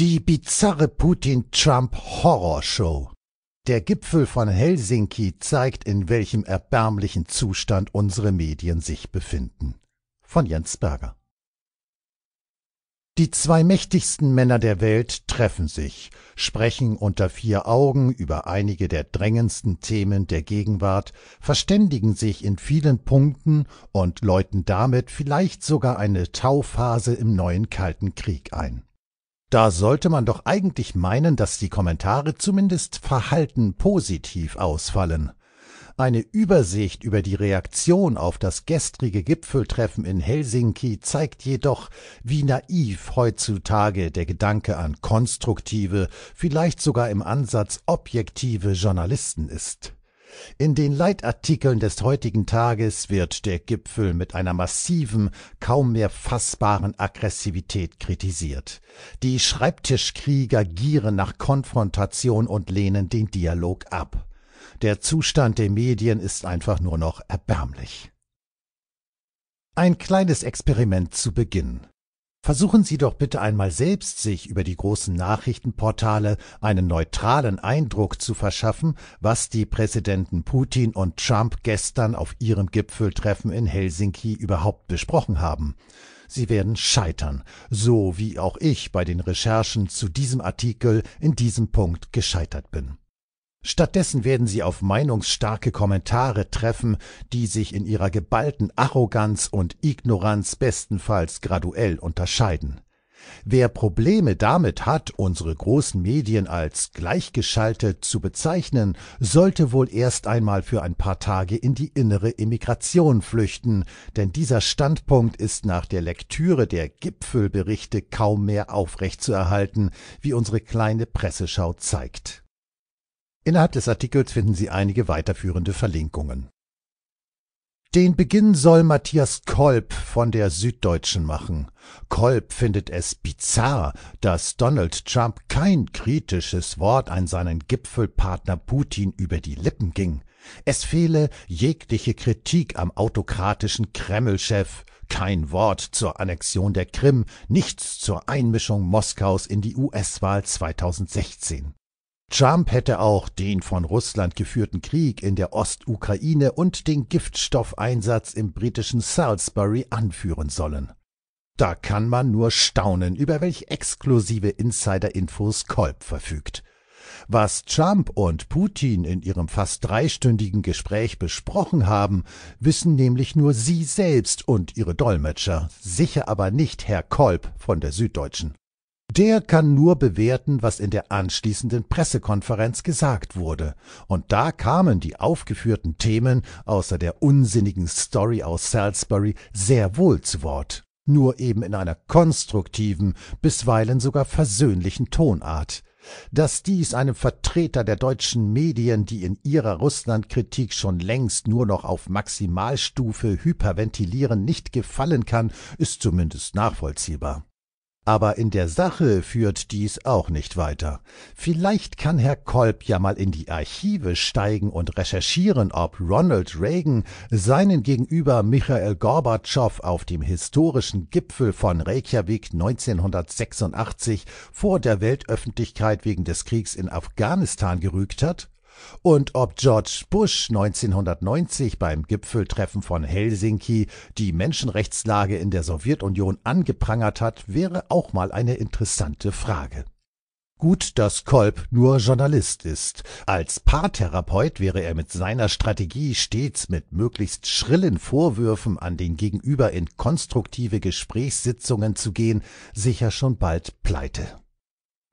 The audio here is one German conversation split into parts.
Die bizarre Putin-Trump-Horrorshow. Der Gipfel von Helsinki zeigt, in welchem erbärmlichen Zustand unsere Medien sich befinden. Von Jens Berger. Die zwei mächtigsten Männer der Welt treffen sich, sprechen unter vier Augen über einige der drängendsten Themen der Gegenwart, verständigen sich in vielen Punkten und läuten damit vielleicht sogar eine Tauphase im neuen Kalten Krieg ein. Da sollte man doch eigentlich meinen, dass die Kommentare zumindest verhalten positiv ausfallen. Eine Übersicht über die Reaktion auf das gestrige Gipfeltreffen in Helsinki zeigt jedoch, wie naiv heutzutage der Gedanke an konstruktive, vielleicht sogar im Ansatz objektive Journalisten ist. In den Leitartikeln des heutigen Tages wird der Gipfel mit einer massiven, kaum mehr fassbaren Aggressivität kritisiert. Die Schreibtischkrieger gieren nach Konfrontation und lehnen den Dialog ab. Der Zustand der Medien ist einfach nur noch erbärmlich. Ein kleines Experiment zu Beginn. Versuchen Sie doch bitte einmal selbst, sich über die großen Nachrichtenportale einen neutralen Eindruck zu verschaffen, was die Präsidenten Putin und Trump gestern auf ihrem Gipfeltreffen in Helsinki überhaupt besprochen haben. Sie werden scheitern, so wie auch ich bei den Recherchen zu diesem Artikel in diesem Punkt gescheitert bin. Stattdessen werden sie auf meinungsstarke Kommentare treffen, die sich in ihrer geballten Arroganz und Ignoranz bestenfalls graduell unterscheiden. Wer Probleme damit hat, unsere großen Medien als gleichgeschaltet zu bezeichnen, sollte wohl erst einmal für ein paar Tage in die innere Emigration flüchten, denn dieser Standpunkt ist nach der Lektüre der Gipfelberichte kaum mehr aufrechtzuerhalten, wie unsere kleine Presseschau zeigt. Innerhalb des Artikels finden Sie einige weiterführende Verlinkungen. Den Beginn soll Matthias Kolb von der Süddeutschen machen. Kolb findet es bizarr, dass Donald Trump kein kritisches Wort an seinen Gipfelpartner Putin über die Lippen ging. Es fehle jegliche Kritik am autokratischen Kremlchef, kein Wort zur Annexion der Krim, nichts zur Einmischung Moskaus in die US-Wahl 2016. Trump hätte auch den von Russland geführten Krieg in der Ostukraine und den Giftstoffeinsatz im britischen Salisbury anführen sollen. Da kann man nur staunen, über welch exklusive Insider-Infos Kolb verfügt. Was Trump und Putin in ihrem fast dreistündigen Gespräch besprochen haben, wissen nämlich nur sie selbst und ihre Dolmetscher, sicher aber nicht Herr Kolb von der Süddeutschen. Der kann nur bewerten, was in der anschließenden Pressekonferenz gesagt wurde. Und da kamen die aufgeführten Themen außer der unsinnigen Story aus Salisbury sehr wohl zu Wort. Nur eben in einer konstruktiven, bisweilen sogar versöhnlichen Tonart. Dass dies einem Vertreter der deutschen Medien, die in ihrer Russlandkritik schon längst nur noch auf Maximalstufe hyperventilieren, nicht gefallen kann, ist zumindest nachvollziehbar aber in der Sache führt dies auch nicht weiter. Vielleicht kann Herr Kolb ja mal in die Archive steigen und recherchieren, ob Ronald Reagan seinen Gegenüber Michael Gorbatschow auf dem historischen Gipfel von Reykjavik 1986 vor der Weltöffentlichkeit wegen des Kriegs in Afghanistan gerügt hat und ob George Bush 1990 beim Gipfeltreffen von Helsinki die Menschenrechtslage in der Sowjetunion angeprangert hat, wäre auch mal eine interessante Frage. Gut, dass Kolb nur Journalist ist. Als Paartherapeut wäre er mit seiner Strategie stets mit möglichst schrillen Vorwürfen an den Gegenüber in konstruktive Gesprächssitzungen zu gehen, sicher schon bald pleite.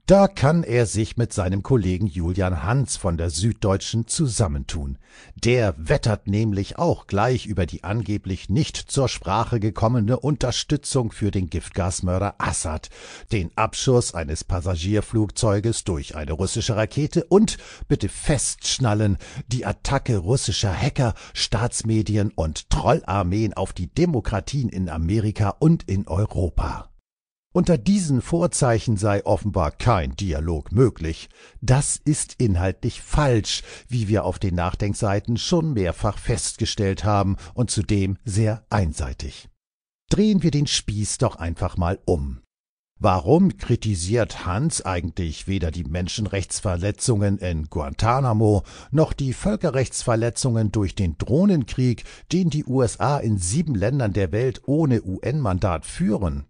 Da kann er sich mit seinem Kollegen Julian Hans von der Süddeutschen zusammentun. Der wettert nämlich auch gleich über die angeblich nicht zur Sprache gekommene Unterstützung für den Giftgasmörder Assad, den Abschuss eines Passagierflugzeuges durch eine russische Rakete und, bitte festschnallen, die Attacke russischer Hacker, Staatsmedien und Trollarmeen auf die Demokratien in Amerika und in Europa. Unter diesen Vorzeichen sei offenbar kein Dialog möglich. Das ist inhaltlich falsch, wie wir auf den Nachdenkseiten schon mehrfach festgestellt haben und zudem sehr einseitig. Drehen wir den Spieß doch einfach mal um. Warum kritisiert Hans eigentlich weder die Menschenrechtsverletzungen in Guantanamo noch die Völkerrechtsverletzungen durch den Drohnenkrieg, den die USA in sieben Ländern der Welt ohne UN-Mandat führen?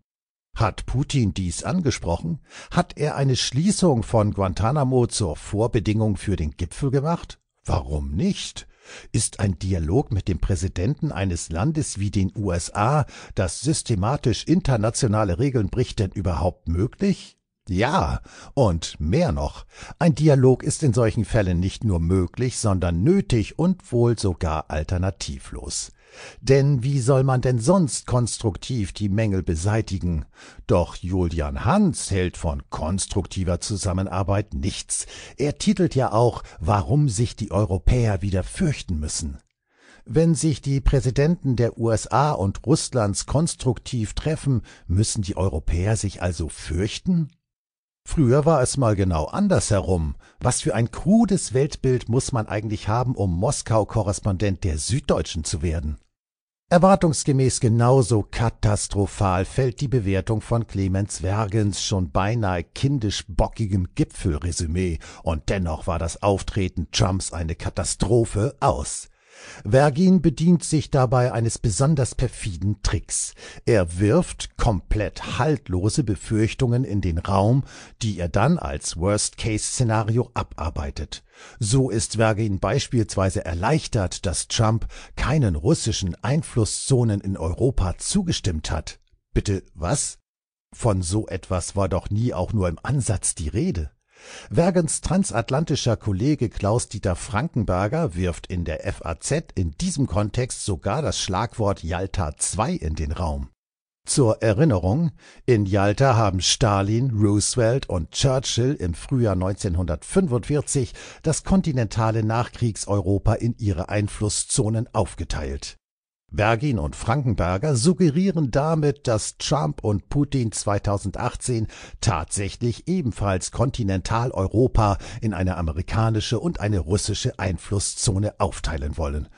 Hat Putin dies angesprochen? Hat er eine Schließung von Guantanamo zur Vorbedingung für den Gipfel gemacht? Warum nicht? Ist ein Dialog mit dem Präsidenten eines Landes wie den USA, das systematisch internationale Regeln bricht, denn überhaupt möglich? Ja, und mehr noch, ein Dialog ist in solchen Fällen nicht nur möglich, sondern nötig und wohl sogar alternativlos. Denn wie soll man denn sonst konstruktiv die Mängel beseitigen? Doch Julian Hans hält von konstruktiver Zusammenarbeit nichts. Er titelt ja auch, warum sich die Europäer wieder fürchten müssen. Wenn sich die Präsidenten der USA und Russlands konstruktiv treffen, müssen die Europäer sich also fürchten? Früher war es mal genau andersherum. Was für ein krudes Weltbild muss man eigentlich haben, um Moskau-Korrespondent der Süddeutschen zu werden? Erwartungsgemäß genauso katastrophal fällt die Bewertung von Clemens Wergens schon beinahe kindisch bockigem Gipfelresümee und dennoch war das Auftreten Trumps eine Katastrophe aus. Vergin bedient sich dabei eines besonders perfiden Tricks. Er wirft komplett haltlose Befürchtungen in den Raum, die er dann als Worst-Case-Szenario abarbeitet. So ist Vergin beispielsweise erleichtert, dass Trump keinen russischen Einflusszonen in Europa zugestimmt hat. Bitte was? Von so etwas war doch nie auch nur im Ansatz die Rede. Wergens transatlantischer Kollege Klaus-Dieter Frankenberger wirft in der FAZ in diesem Kontext sogar das Schlagwort Jalta II in den Raum. Zur Erinnerung, in Jalta haben Stalin, Roosevelt und Churchill im Frühjahr 1945 das kontinentale Nachkriegseuropa in ihre Einflusszonen aufgeteilt Bergin und Frankenberger suggerieren damit, dass Trump und Putin 2018 tatsächlich ebenfalls Kontinentaleuropa in eine amerikanische und eine russische Einflusszone aufteilen wollen.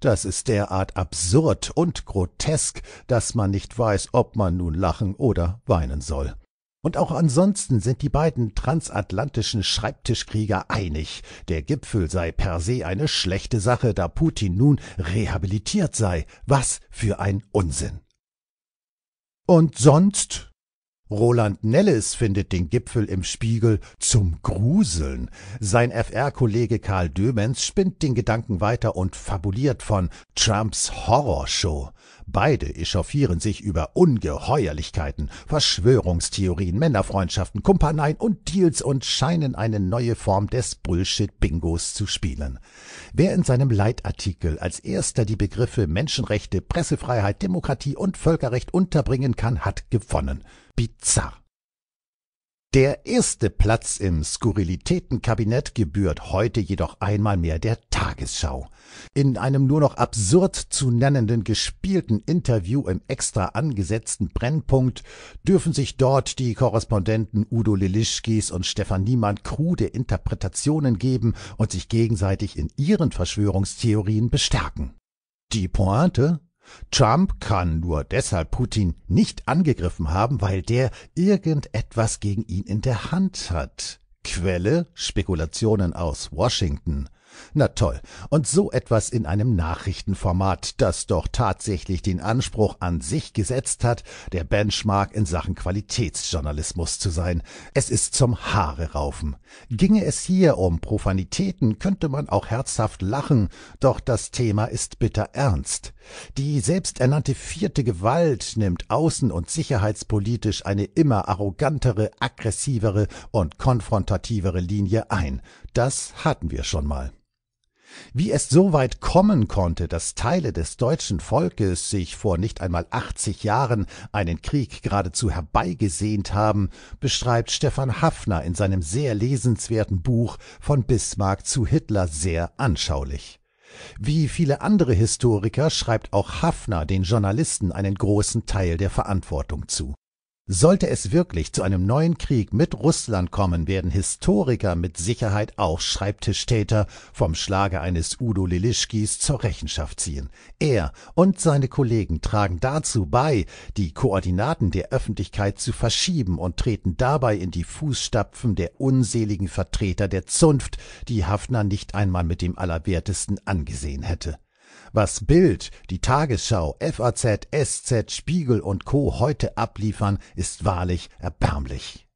Das ist derart absurd und grotesk, dass man nicht weiß, ob man nun lachen oder weinen soll. Und auch ansonsten sind die beiden transatlantischen Schreibtischkrieger einig, der Gipfel sei per se eine schlechte Sache, da Putin nun rehabilitiert sei. Was für ein Unsinn. Und sonst Roland Nelles findet den Gipfel im Spiegel zum Gruseln. Sein FR-Kollege Karl Dömenz spinnt den Gedanken weiter und fabuliert von Trumps Horrorshow. Beide echauffieren sich über Ungeheuerlichkeiten, Verschwörungstheorien, Männerfreundschaften, Kumpaneien und Deals und scheinen eine neue Form des Bullshit-Bingos zu spielen. Wer in seinem Leitartikel als erster die Begriffe Menschenrechte, Pressefreiheit, Demokratie und Völkerrecht unterbringen kann, hat gewonnen bizarr. Der erste Platz im Skurrilitätenkabinett gebührt heute jedoch einmal mehr der Tagesschau. In einem nur noch absurd zu nennenden gespielten Interview im extra angesetzten Brennpunkt dürfen sich dort die Korrespondenten Udo Lilischkis und Stefan Niemann krude Interpretationen geben und sich gegenseitig in ihren Verschwörungstheorien bestärken. Die Pointe? Trump kann nur deshalb Putin nicht angegriffen haben, weil der irgendetwas gegen ihn in der Hand hat. Quelle Spekulationen aus Washington na toll, und so etwas in einem Nachrichtenformat, das doch tatsächlich den Anspruch an sich gesetzt hat, der Benchmark in Sachen Qualitätsjournalismus zu sein. Es ist zum Haare raufen. Ginge es hier um Profanitäten, könnte man auch herzhaft lachen, doch das Thema ist bitter ernst. Die selbsternannte vierte Gewalt nimmt außen- und sicherheitspolitisch eine immer arrogantere, aggressivere und konfrontativere Linie ein. Das hatten wir schon mal. Wie es so weit kommen konnte, dass Teile des deutschen Volkes sich vor nicht einmal 80 Jahren einen Krieg geradezu herbeigesehnt haben, beschreibt Stefan Haffner in seinem sehr lesenswerten Buch Von Bismarck zu Hitler sehr anschaulich. Wie viele andere Historiker schreibt auch Haffner den Journalisten einen großen Teil der Verantwortung zu sollte es wirklich zu einem neuen Krieg mit Russland kommen, werden Historiker mit Sicherheit auch Schreibtischtäter vom Schlage eines Udo Lilischkis zur Rechenschaft ziehen. Er und seine Kollegen tragen dazu bei, die Koordinaten der Öffentlichkeit zu verschieben und treten dabei in die Fußstapfen der unseligen Vertreter der Zunft, die Haffner nicht einmal mit dem Allerwertesten angesehen hätte. Was Bild, die Tagesschau, FAZ, SZ, Spiegel und Co. heute abliefern, ist wahrlich erbärmlich.